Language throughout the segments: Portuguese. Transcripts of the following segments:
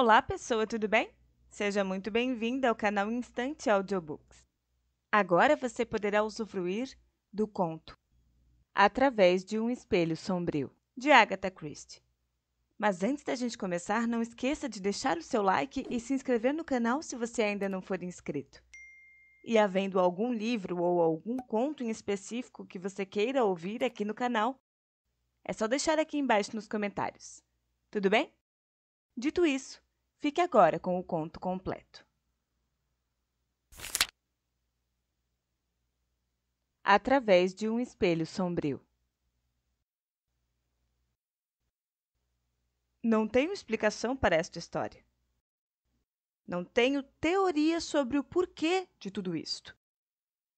Olá, pessoa, tudo bem? Seja muito bem-vinda ao canal Instante Audiobooks. Agora você poderá usufruir do conto Através de um Espelho Sombrio, de Agatha Christie. Mas antes da gente começar, não esqueça de deixar o seu like e se inscrever no canal se você ainda não for inscrito. E havendo algum livro ou algum conto em específico que você queira ouvir aqui no canal, é só deixar aqui embaixo nos comentários. Tudo bem? Dito isso, Fique agora com o conto completo. Através de um espelho sombrio. Não tenho explicação para esta história. Não tenho teoria sobre o porquê de tudo isto.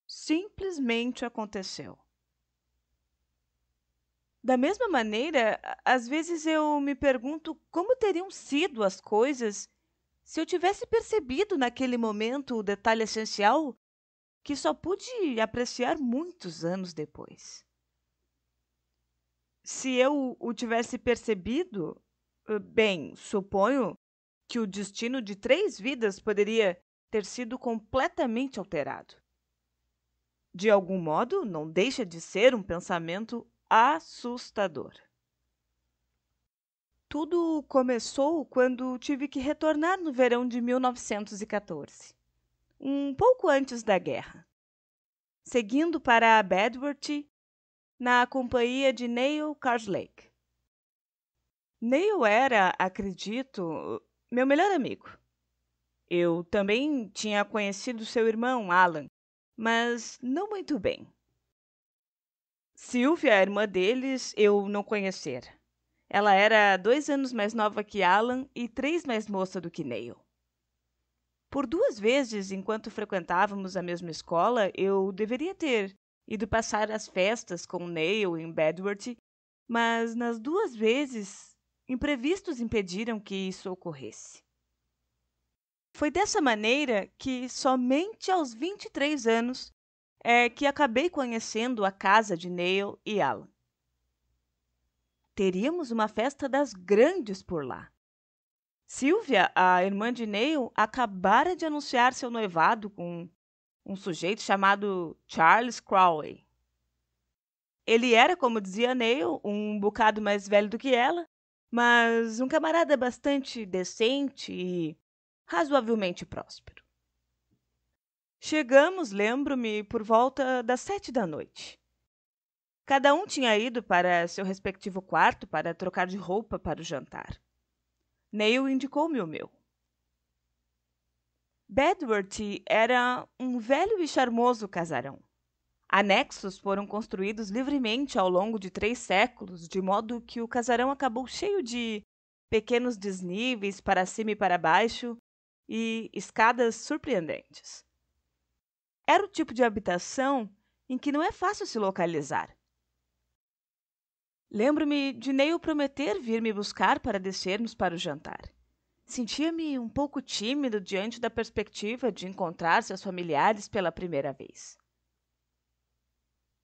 Simplesmente aconteceu. Da mesma maneira, às vezes eu me pergunto como teriam sido as coisas se eu tivesse percebido naquele momento o detalhe essencial que só pude apreciar muitos anos depois. Se eu o tivesse percebido, bem, suponho que o destino de três vidas poderia ter sido completamente alterado. De algum modo, não deixa de ser um pensamento assustador. Tudo começou quando tive que retornar no verão de 1914, um pouco antes da guerra, seguindo para Bedworth na companhia de Neil Carslake. Neil era, acredito, meu melhor amigo. Eu também tinha conhecido seu irmão, Alan, mas não muito bem. Sylvia, a irmã deles, eu não conhecera. Ela era dois anos mais nova que Alan e três mais moça do que Neil. Por duas vezes, enquanto frequentávamos a mesma escola, eu deveria ter ido passar as festas com Neil em Bedworth, mas nas duas vezes imprevistos impediram que isso ocorresse. Foi dessa maneira que, somente aos 23 anos, é que acabei conhecendo a casa de Neil e Alan. Teríamos uma festa das grandes por lá. Silvia, a irmã de Neil, acabara de anunciar seu noivado com um sujeito chamado Charles Crowley. Ele era, como dizia Neil, um bocado mais velho do que ela, mas um camarada bastante decente e razoavelmente próspero. Chegamos, lembro-me, por volta das sete da noite. Cada um tinha ido para seu respectivo quarto para trocar de roupa para o jantar. Neil indicou-me o meu. Bedworth era um velho e charmoso casarão. Anexos foram construídos livremente ao longo de três séculos, de modo que o casarão acabou cheio de pequenos desníveis para cima e para baixo e escadas surpreendentes. Era o tipo de habitação em que não é fácil se localizar. Lembro-me de Neil prometer vir me buscar para descermos para o jantar. Sentia-me um pouco tímido diante da perspectiva de encontrar seus familiares pela primeira vez.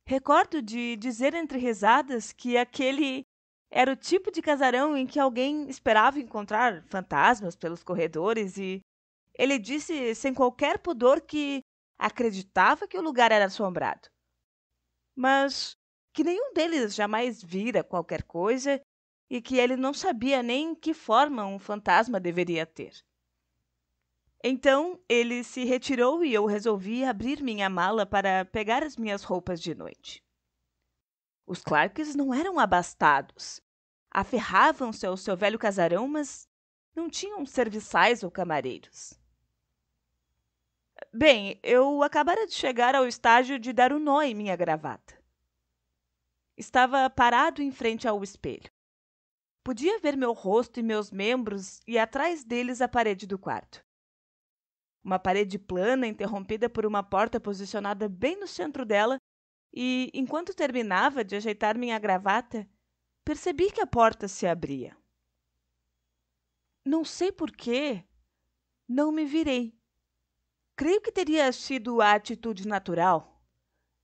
Recordo de dizer entre risadas que aquele era o tipo de casarão em que alguém esperava encontrar fantasmas pelos corredores e ele disse sem qualquer pudor que acreditava que o lugar era assombrado. Mas que nenhum deles jamais vira qualquer coisa e que ele não sabia nem que forma um fantasma deveria ter. Então ele se retirou e eu resolvi abrir minha mala para pegar as minhas roupas de noite. Os Clarks não eram abastados. Aferravam-se ao seu velho casarão, mas não tinham serviçais ou camareiros. Bem, eu acabara de chegar ao estágio de dar um nó em minha gravata. Estava parado em frente ao espelho. Podia ver meu rosto e meus membros e atrás deles a parede do quarto. Uma parede plana interrompida por uma porta posicionada bem no centro dela, e enquanto terminava de ajeitar minha gravata, percebi que a porta se abria. Não sei por que não me virei Creio que teria sido a atitude natural.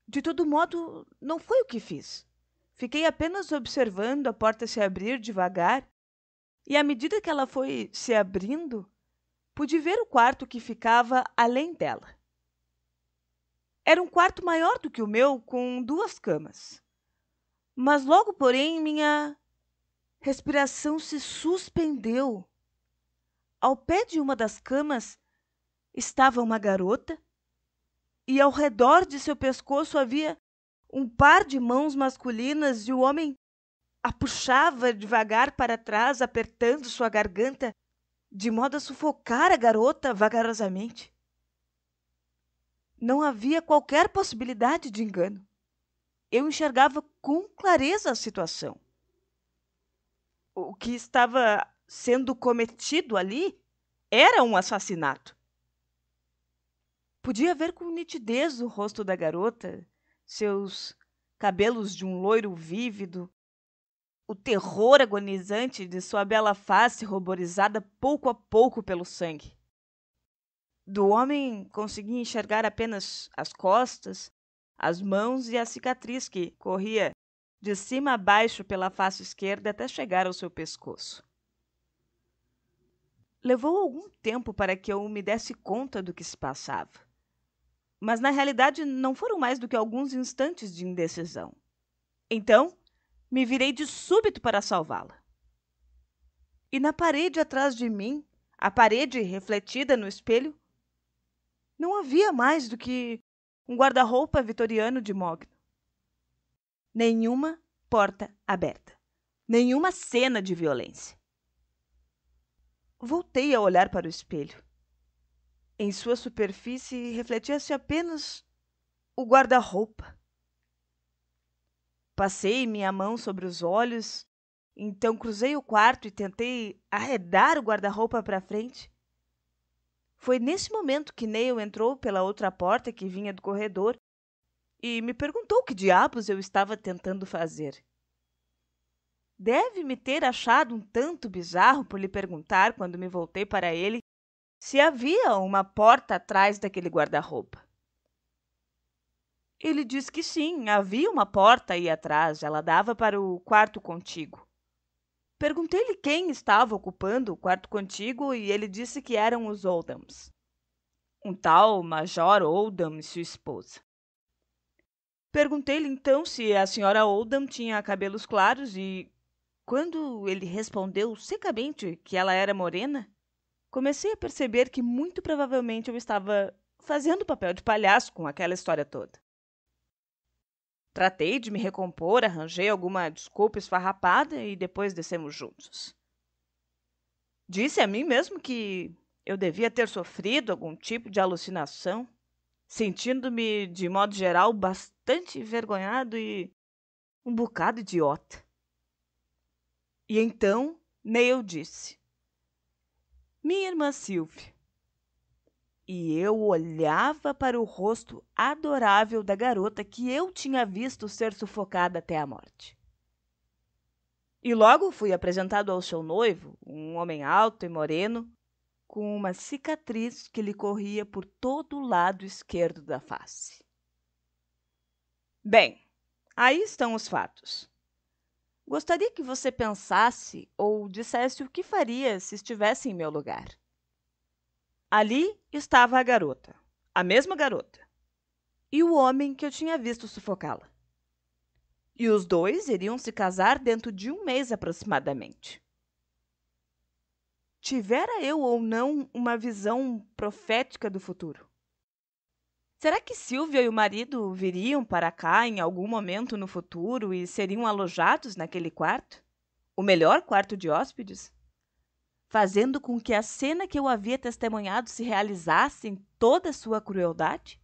De todo modo, não foi o que fiz. Fiquei apenas observando a porta se abrir devagar, e à medida que ela foi se abrindo, pude ver o quarto que ficava além dela. Era um quarto maior do que o meu, com duas camas. Mas logo, porém, minha respiração se suspendeu. Ao pé de uma das camas estava uma garota e ao redor de seu pescoço havia um par de mãos masculinas e o homem a puxava devagar para trás, apertando sua garganta, de modo a sufocar a garota vagarosamente. Não havia qualquer possibilidade de engano. Eu enxergava com clareza a situação. O que estava sendo cometido ali era um assassinato. Podia ver com nitidez o rosto da garota, seus cabelos de um loiro vívido, o terror agonizante de sua bela face ruborizada pouco a pouco pelo sangue. Do homem conseguia enxergar apenas as costas, as mãos e a cicatriz que corria de cima a baixo pela face esquerda até chegar ao seu pescoço. Levou algum tempo para que eu me desse conta do que se passava mas na realidade não foram mais do que alguns instantes de indecisão. Então, me virei de súbito para salvá-la. E na parede atrás de mim, a parede refletida no espelho, não havia mais do que um guarda-roupa vitoriano de mogno. Nenhuma porta aberta. Nenhuma cena de violência. Voltei a olhar para o espelho. Em sua superfície refletia-se apenas o guarda-roupa. Passei minha mão sobre os olhos, então cruzei o quarto e tentei arredar o guarda-roupa para frente. Foi nesse momento que Neil entrou pela outra porta que vinha do corredor e me perguntou que diabos eu estava tentando fazer. Deve me ter achado um tanto bizarro por lhe perguntar quando me voltei para ele se havia uma porta atrás daquele guarda-roupa. Ele disse que sim, havia uma porta aí atrás, ela dava para o quarto contigo. Perguntei-lhe quem estava ocupando o quarto contigo e ele disse que eram os Oldhams. Um tal Major Oldham e sua esposa. Perguntei-lhe então se a senhora Oldham tinha cabelos claros e, quando ele respondeu secamente que ela era morena, comecei a perceber que muito provavelmente eu estava fazendo papel de palhaço com aquela história toda. Tratei de me recompor, arranjei alguma desculpa esfarrapada e depois descemos juntos. Disse a mim mesmo que eu devia ter sofrido algum tipo de alucinação, sentindo-me, de modo geral, bastante envergonhado e um bocado idiota. E então Neil disse: minha irmã Sylvie. E eu olhava para o rosto adorável da garota que eu tinha visto ser sufocada até a morte. E logo fui apresentado ao seu noivo, um homem alto e moreno, com uma cicatriz que lhe corria por todo o lado esquerdo da face. Bem, aí estão os fatos. Gostaria que você pensasse ou dissesse o que faria se estivesse em meu lugar. Ali estava a garota, a mesma garota, e o homem que eu tinha visto sufocá-la. E os dois iriam se casar dentro de um mês aproximadamente. Tivera eu ou não uma visão profética do futuro? Será que Silvia e o marido viriam para cá em algum momento no futuro e seriam alojados naquele quarto? O melhor quarto de hóspedes? Fazendo com que a cena que eu havia testemunhado se realizasse em toda a sua crueldade?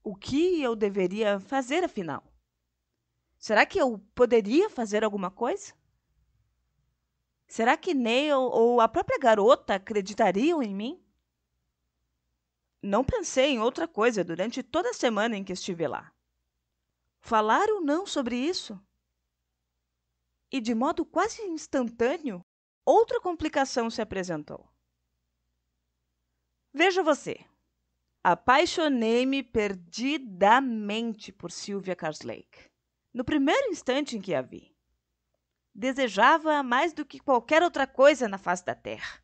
O que eu deveria fazer, afinal? Será que eu poderia fazer alguma coisa? Será que Neil ou a própria garota acreditariam em mim? Não pensei em outra coisa durante toda a semana em que estive lá. Falaram não sobre isso? E de modo quase instantâneo, outra complicação se apresentou. Veja você. Apaixonei-me perdidamente por Sylvia Carslake. No primeiro instante em que a vi, desejava mais do que qualquer outra coisa na face da terra.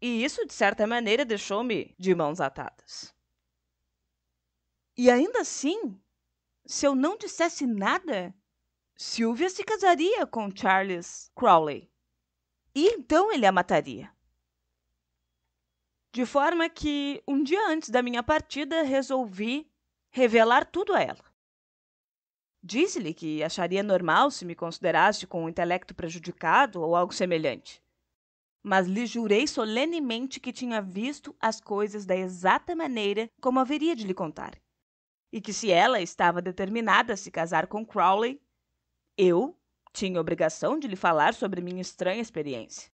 E isso, de certa maneira, deixou-me de mãos atadas. E ainda assim, se eu não dissesse nada, Sylvia se casaria com Charles Crowley. E então ele a mataria. De forma que, um dia antes da minha partida, resolvi revelar tudo a ela. Disse-lhe que acharia normal se me considerasse com um intelecto prejudicado ou algo semelhante mas lhe jurei solenemente que tinha visto as coisas da exata maneira como haveria de lhe contar, e que se ela estava determinada a se casar com Crowley, eu tinha obrigação de lhe falar sobre minha estranha experiência.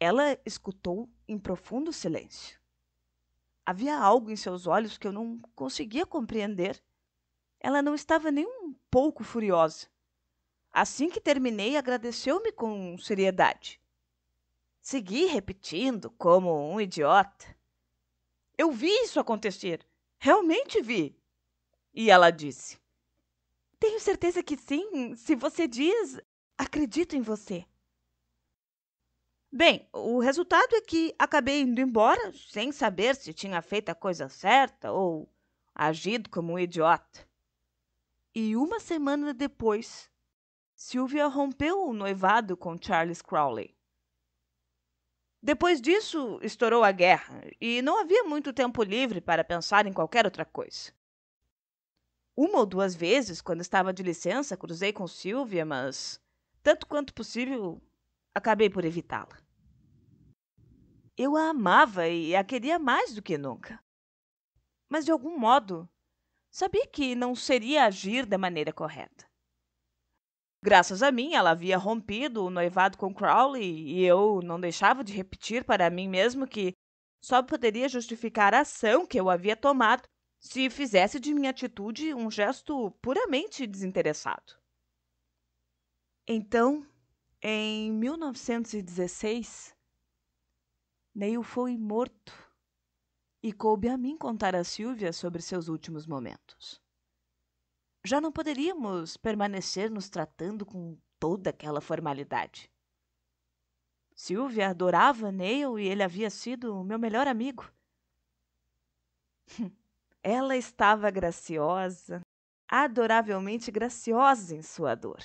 Ela escutou em profundo silêncio. Havia algo em seus olhos que eu não conseguia compreender. Ela não estava nem um pouco furiosa. Assim que terminei, agradeceu-me com seriedade. Segui repetindo como um idiota. Eu vi isso acontecer. Realmente vi. E ela disse: Tenho certeza que sim. Se você diz, acredito em você. Bem, o resultado é que acabei indo embora sem saber se tinha feito a coisa certa ou agido como um idiota. E uma semana depois, Sylvia rompeu o noivado com Charles Crowley. Depois disso, estourou a guerra e não havia muito tempo livre para pensar em qualquer outra coisa. Uma ou duas vezes, quando estava de licença, cruzei com Silvia, mas, tanto quanto possível, acabei por evitá-la. Eu a amava e a queria mais do que nunca. Mas, de algum modo, sabia que não seria agir da maneira correta. Graças a mim, ela havia rompido o noivado com Crowley e eu não deixava de repetir para mim mesmo que só poderia justificar a ação que eu havia tomado se fizesse de minha atitude um gesto puramente desinteressado. Então, em 1916, Neil foi morto e coube a mim contar a Silvia sobre seus últimos momentos. Já não poderíamos permanecer nos tratando com toda aquela formalidade. Silvia adorava Neil e ele havia sido o meu melhor amigo. Ela estava graciosa, adoravelmente graciosa em sua dor.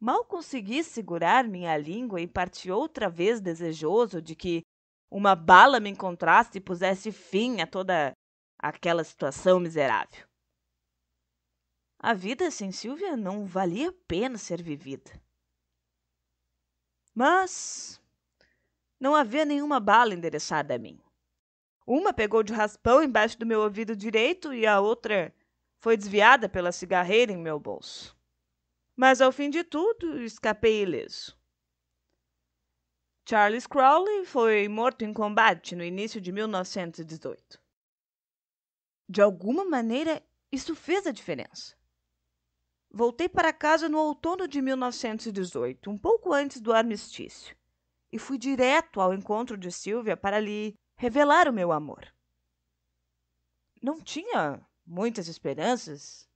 Mal consegui segurar minha língua e parti outra vez desejoso de que uma bala me encontrasse e pusesse fim a toda aquela situação miserável. A vida sem Silvia não valia a pena ser vivida. Mas não havia nenhuma bala endereçada a mim. Uma pegou de raspão embaixo do meu ouvido direito e a outra foi desviada pela cigarreira em meu bolso. Mas ao fim de tudo, escapei ileso. Charles Crowley foi morto em combate no início de 1918. De alguma maneira, isso fez a diferença. Voltei para casa no outono de 1918, um pouco antes do armistício, e fui direto ao encontro de Silvia para lhe revelar o meu amor. Não tinha muitas esperanças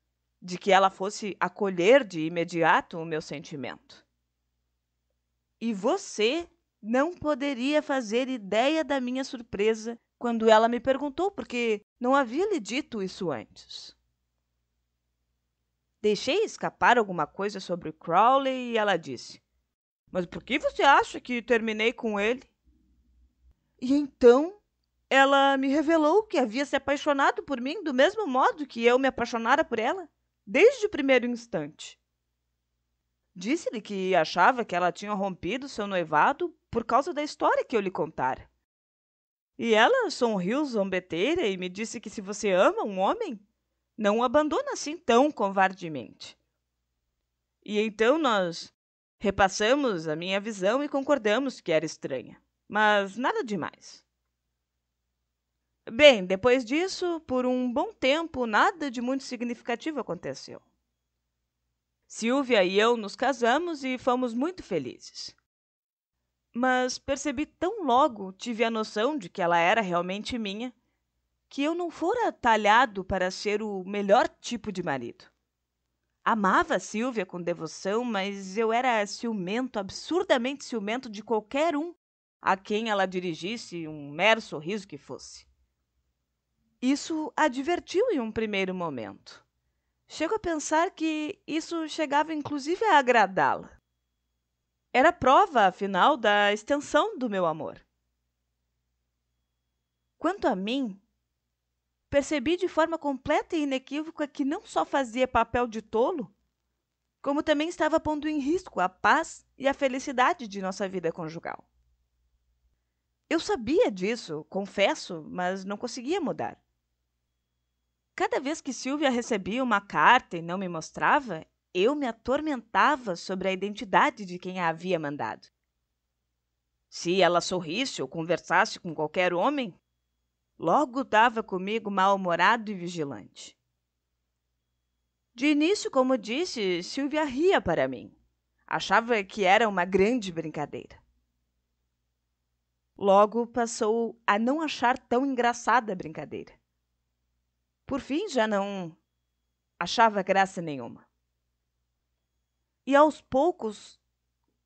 de que ela fosse acolher de imediato o meu sentimento. E você não poderia fazer ideia da minha surpresa quando ela me perguntou, porque não havia lhe dito isso antes. Deixei escapar alguma coisa sobre Crowley e ela disse: Mas por que você acha que terminei com ele? E então ela me revelou que havia se apaixonado por mim do mesmo modo que eu me apaixonara por ela, desde o primeiro instante. Disse-lhe que achava que ela tinha rompido seu noivado por causa da história que eu lhe contara. E ela sorriu zombeteira e me disse que se você ama um homem, não o abandona assim tão covardemente. E então nós repassamos a minha visão e concordamos que era estranha, mas nada demais. Bem, depois disso, por um bom tempo, nada de muito significativo aconteceu. Silvia e eu nos casamos e fomos muito felizes. Mas percebi tão logo, tive a noção de que ela era realmente minha, que eu não fora talhado para ser o melhor tipo de marido. Amava a Silvia com devoção, mas eu era ciumento, absurdamente ciumento de qualquer um a quem ela dirigisse um mero sorriso que fosse. Isso advertiu em um primeiro momento. Chego a pensar que isso chegava inclusive a agradá-la. Era prova, afinal, da extensão do meu amor. Quanto a mim, Percebi de forma completa e inequívoca que não só fazia papel de tolo, como também estava pondo em risco a paz e a felicidade de nossa vida conjugal. Eu sabia disso, confesso, mas não conseguia mudar. Cada vez que Silvia recebia uma carta e não me mostrava, eu me atormentava sobre a identidade de quem a havia mandado. Se ela sorrisse ou conversasse com qualquer homem, Logo estava comigo mal-humorado e vigilante. De início, como disse, Silvia ria para mim. Achava que era uma grande brincadeira. Logo passou a não achar tão engraçada a brincadeira. Por fim, já não achava graça nenhuma. E aos poucos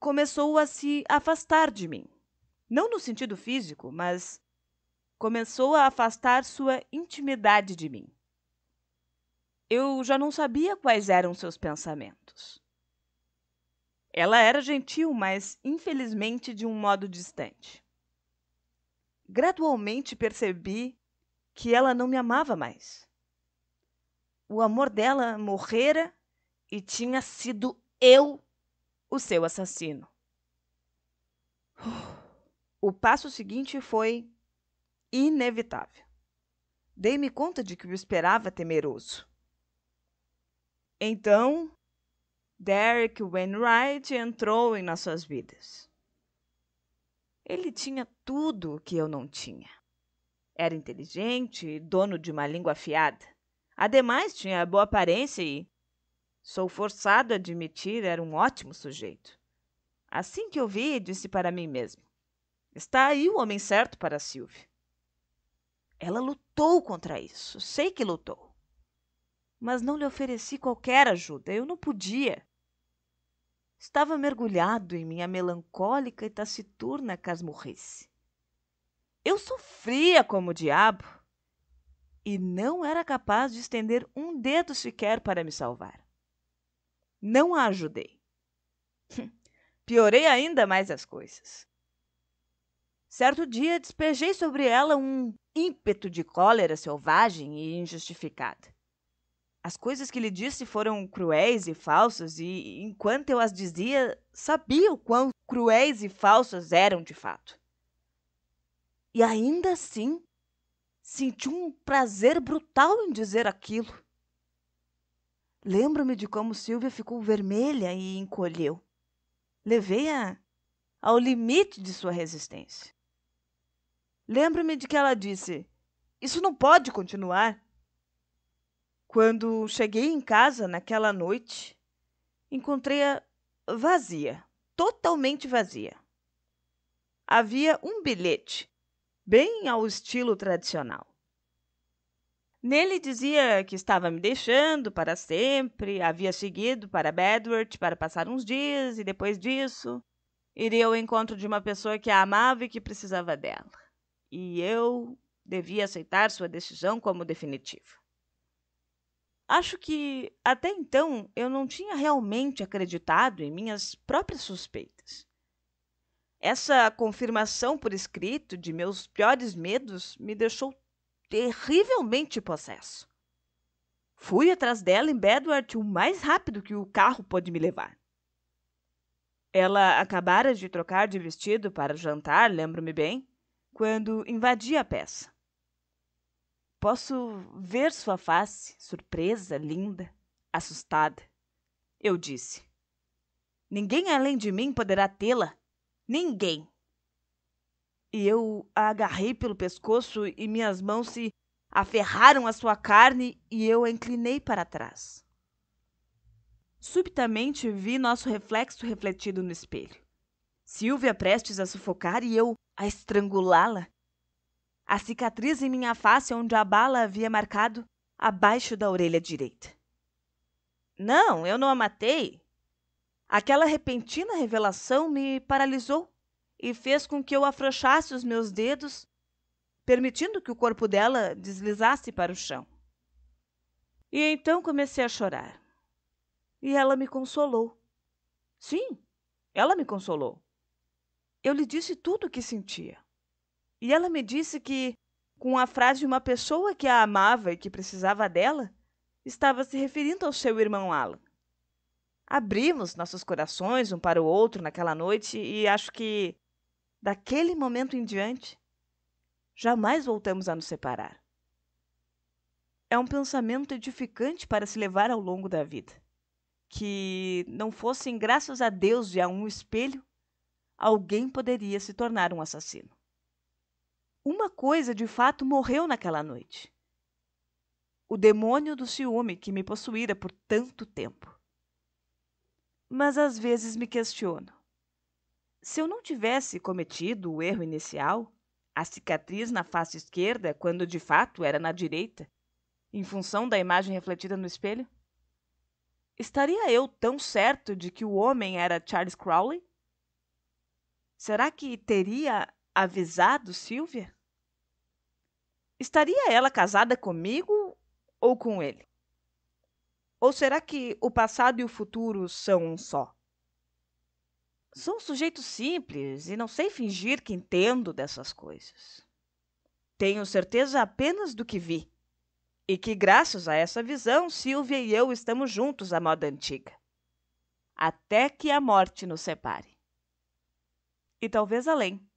começou a se afastar de mim. Não no sentido físico, mas começou a afastar sua intimidade de mim. Eu já não sabia quais eram seus pensamentos. Ela era gentil, mas infelizmente de um modo distante. Gradualmente percebi que ela não me amava mais. O amor dela morrera e tinha sido eu o seu assassino. O passo seguinte foi inevitável. Dei-me conta de que o esperava temeroso. Então, Derek Wainwright entrou em nossas vidas. Ele tinha tudo o que eu não tinha. Era inteligente e dono de uma língua afiada. Ademais, tinha boa aparência e, sou forçado a admitir, era um ótimo sujeito. Assim que eu vi, disse para mim mesmo: Está aí o homem certo para Sylvie. Ela lutou contra isso, sei que lutou. Mas não lhe ofereci qualquer ajuda, eu não podia. Estava mergulhado em minha melancólica e taciturna casmurrice. Eu sofria como o diabo e não era capaz de estender um dedo sequer para me salvar. Não a ajudei. Hum, piorei ainda mais as coisas. Certo dia despejei sobre ela um ímpeto de cólera selvagem e injustificada. As coisas que lhe disse foram cruéis e falsas, e enquanto eu as dizia, sabia o quão cruéis e falsas eram de fato. E ainda assim, senti um prazer brutal em dizer aquilo. Lembro-me de como Silvia ficou vermelha e encolheu. Levei-a ao limite de sua resistência. Lembro-me de que ela disse: Isso não pode continuar. Quando cheguei em casa naquela noite, encontrei-a vazia, totalmente vazia. Havia um bilhete, bem ao estilo tradicional. Nele dizia que estava me deixando para sempre, havia seguido para Bedworth para passar uns dias e depois disso iria ao encontro de uma pessoa que a amava e que precisava dela e eu devia aceitar sua decisão como definitiva. Acho que até então eu não tinha realmente acreditado em minhas próprias suspeitas. Essa confirmação por escrito de meus piores medos me deixou terrivelmente possesso. Fui atrás dela em Bedward o mais rápido que o carro pôde me levar. Ela acabara de trocar de vestido para jantar, lembro-me bem, quando invadi a peça. Posso ver sua face, surpresa, linda, assustada. Eu disse: Ninguém além de mim poderá tê-la. Ninguém. E eu a agarrei pelo pescoço e minhas mãos se aferraram à sua carne e eu a inclinei para trás. Subitamente vi nosso reflexo refletido no espelho. Silvia prestes a sufocar e eu a estrangulá-la. A cicatriz em minha face, onde a bala havia marcado, abaixo da orelha direita. Não, eu não a matei. Aquela repentina revelação me paralisou e fez com que eu afrouxasse os meus dedos, permitindo que o corpo dela deslizasse para o chão. E então comecei a chorar. E ela me consolou. Sim, ela me consolou. Eu lhe disse tudo o que sentia. E ela me disse que, com a frase de uma pessoa que a amava e que precisava dela, estava se referindo ao seu irmão Alan. Abrimos nossos corações um para o outro naquela noite e acho que, daquele momento em diante, jamais voltamos a nos separar. É um pensamento edificante para se levar ao longo da vida. Que não fossem graças a Deus e a um espelho alguém poderia se tornar um assassino. Uma coisa de fato morreu naquela noite: o demônio do ciúme que me possuíra por tanto tempo. Mas às vezes me questiono: se eu não tivesse cometido o erro inicial, a cicatriz na face esquerda, quando de fato era na direita, em função da imagem refletida no espelho? Estaria eu tão certo de que o homem era Charles Crowley? Será que teria avisado Silvia? Estaria ela casada comigo ou com ele? Ou será que o passado e o futuro são um só? Sou um sujeito simples e não sei fingir que entendo dessas coisas. Tenho certeza apenas do que vi. E que, graças a essa visão, Silvia e eu estamos juntos à moda antiga. Até que a morte nos separe e talvez além